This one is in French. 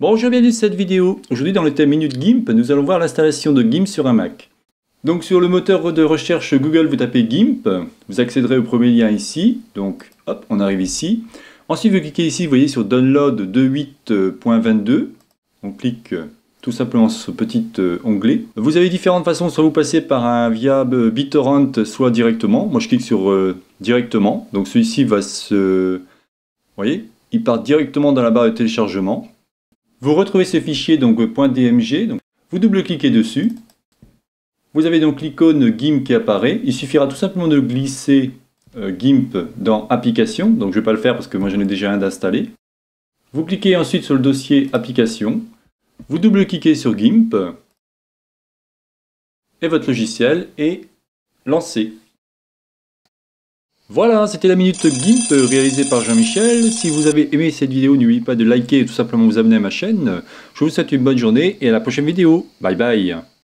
Bonjour, bienvenue dans cette vidéo. Aujourd'hui dans le thème Minute GIMP, nous allons voir l'installation de GIMP sur un Mac. Donc sur le moteur de recherche Google, vous tapez GIMP, vous accéderez au premier lien ici, donc hop, on arrive ici. Ensuite, vous cliquez ici, vous voyez sur Download 2.8.22, on clique euh, tout simplement sur ce petit euh, onglet. Vous avez différentes façons, soit vous passez par un via BitTorrent, soit directement. Moi je clique sur euh, directement, donc celui-ci va se... Vous voyez, il part directement dans la barre de téléchargement. Vous retrouvez ce fichier donc .dmg, vous double-cliquez dessus. Vous avez donc l'icône GIMP qui apparaît. Il suffira tout simplement de glisser euh, GIMP dans Application. Donc je ne vais pas le faire parce que moi j'en ai déjà un d'installé. Vous cliquez ensuite sur le dossier Application. Vous double-cliquez sur GIMP. Et votre logiciel est lancé. Voilà, c'était la Minute Gimp euh, réalisée par Jean-Michel. Si vous avez aimé cette vidéo, n'oubliez pas de liker et tout simplement vous abonner à ma chaîne. Je vous souhaite une bonne journée et à la prochaine vidéo. Bye bye